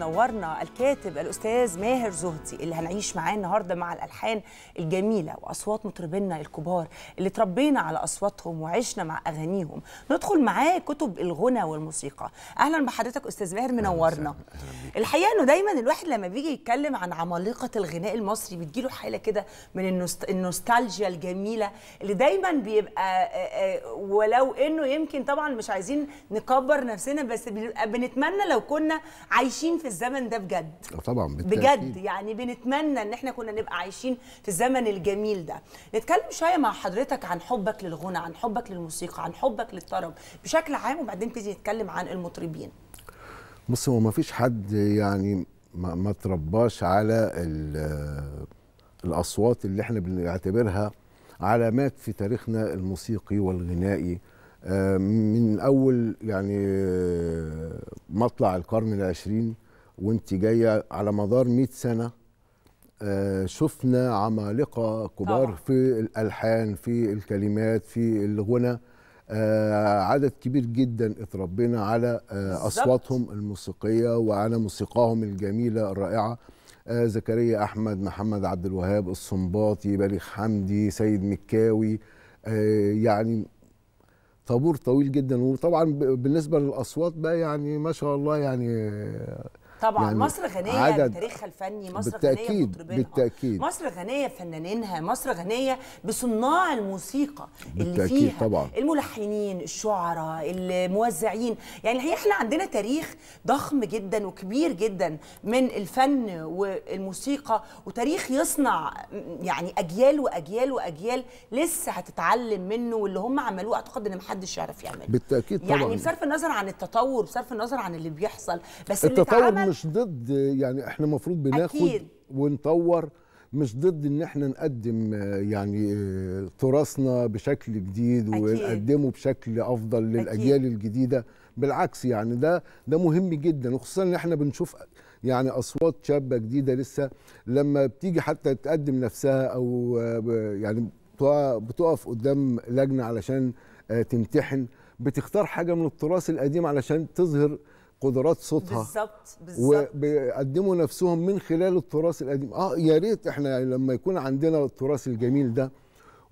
نورنا الكاتب الاستاذ ماهر زهدي اللي هنعيش معاه النهارده مع الالحان الجميله واصوات مطربينا الكبار اللي تربينا على اصواتهم وعشنا مع اغانيهم ندخل معاه كتب الغنى والموسيقى اهلا بحضرتك استاذ ماهر منورنا الحقيقه انه دايما الواحد لما بيجي يتكلم عن عمالقه الغناء المصري بتجيله حاله كده من النوست... النوستالجيا الجميله اللي دايما بيبقى ولو انه يمكن طبعا مش عايزين نكبر نفسنا بس بنتمنى لو كنا عايشين في الزمن ده بجد آه، طبعا بجد يعني بنتمنى ان احنا كنا نبقى عايشين في الزمن الجميل ده نتكلم شويه مع حضرتك عن حبك للغنى عن حبك للموسيقى عن حبك للطرب بشكل عام وبعدين تيجي نتكلم عن المطربين بص هو ما فيش حد يعني ما, ما ترباش على آه، الاصوات اللي احنا بنعتبرها علامات في تاريخنا الموسيقي والغنائي آه، من اول يعني مطلع القرن العشرين وانت جايه على مدار 100 سنه آه، شفنا عمالقه كبار طبعا. في الالحان في الكلمات في الغنى آه، عدد كبير جدا اتربينا على آه، اصواتهم الموسيقيه وعلى موسيقاهم الجميله الرائعه زكريا احمد محمد عبد الوهاب الصنباطي بليغ حمدي سيد مكاوي يعني طابور طويل جدا وطبعا بالنسبه للاصوات بقى يعني ما شاء الله يعني طبعا يعني مصر غنيه بتاريخها الفني مصر بالتأكيد غنيه بالتأكيد مصر غنيه بفنانينها مصر غنيه بصناع الموسيقى اللي فيها طبعا الملحنين الشعراء الموزعين يعني هي احنا عندنا تاريخ ضخم جدا وكبير جدا من الفن والموسيقى وتاريخ يصنع يعني اجيال واجيال واجيال لسه هتتعلم منه واللي هم عملوه اعتقد ان محدش يعرف يعمله بالتاكيد طبعا يعني بصرف النظر عن التطور بصرف النظر عن اللي بيحصل بس التطور اللي اتعمل مش ضد يعني احنا المفروض بناخد أكيد. ونطور مش ضد ان احنا نقدم يعني تراثنا بشكل جديد ونقدمه بشكل افضل للاجيال الجديده بالعكس يعني ده ده مهم جدا وخصوصا ان احنا بنشوف يعني اصوات شابه جديده لسه لما بتيجي حتى تقدم نفسها او يعني بتقف قدام لجنه علشان آه، تمتحن بتختار حاجه من التراث القديم علشان تظهر قدرات صوتها بالظبط بالظبط وبيقدموا نفسهم من خلال التراث القديم اه يا ريت احنا لما يكون عندنا التراث الجميل ده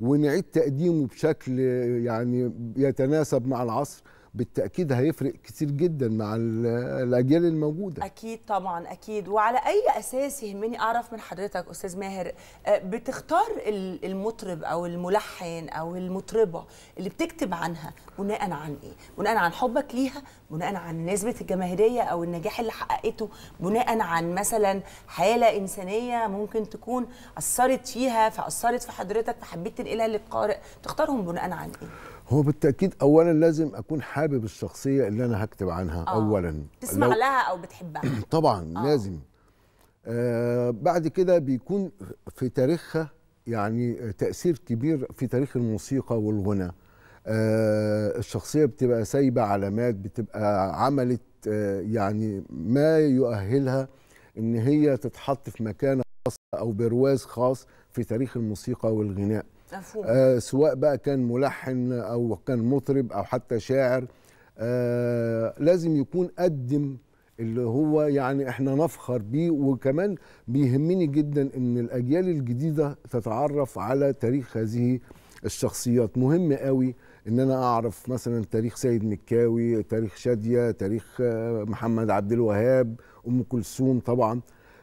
ونعيد تقديمه بشكل يعني يتناسب مع العصر بالتاكيد هيفرق كتير جدا مع الاجيال الموجوده اكيد طبعا اكيد وعلى اي اساس يهمني اعرف من حضرتك استاذ ماهر آه، بتختار المطرب او الملحن او المطربه اللي بتكتب عنها بناء عن ايه بناء عن حبك ليها بناء عن نسبه الجماهيريه او النجاح اللي حققته بناء عن مثلا حاله انسانيه ممكن تكون اثرت فيها فاثرت في حضرتك فحبيت تنقلها للقارئ تختارهم بناء عن ايه هو بالتاكيد اولا لازم اكون حابب الشخصيه اللي انا هكتب عنها آه. اولا تسمع لو... لها او بتحبها طبعا آه. لازم آه بعد كده بيكون في تاريخها يعني تاثير كبير في تاريخ الموسيقى والغنى آه الشخصيه بتبقى سايبه علامات بتبقى عملت آه يعني ما يؤهلها ان هي تتحط في مكانه خاصه او برواز خاص في تاريخ الموسيقى والغناء آه سواء بقى كان ملحن او كان مطرب او حتى شاعر آه لازم يكون قدم اللي هو يعني احنا نفخر بيه وكمان بيهمني جدا ان الاجيال الجديده تتعرف على تاريخ هذه الشخصيات مهم قوي ان انا اعرف مثلا تاريخ سيد مكاوي تاريخ شاديه تاريخ آه، محمد عبد الوهاب ام كلثوم طبعا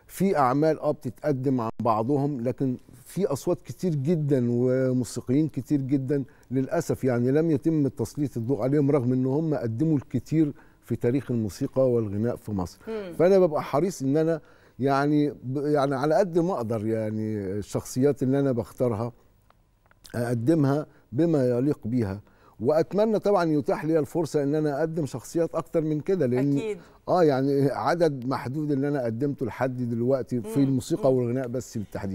في اعمال اه بتتقدم عن بعضهم لكن في اصوات كتير جدا وموسيقيين كتير جدا للاسف يعني لم يتم تسليط الضوء عليهم رغم ان هم قدموا الكتير في تاريخ الموسيقى والغناء في مصر مم. فانا ببقى حريص ان انا يعني يعني على قد ما اقدر يعني الشخصيات اللي انا بختارها اقدمها بما يليق بيها واتمنى طبعا يتاح لي الفرصه ان انا اقدم شخصيات اكتر من كده لان أكيد. اه يعني عدد محدود اللي انا قدمته لحد دلوقتي في الموسيقى والغناء بس بالتحديد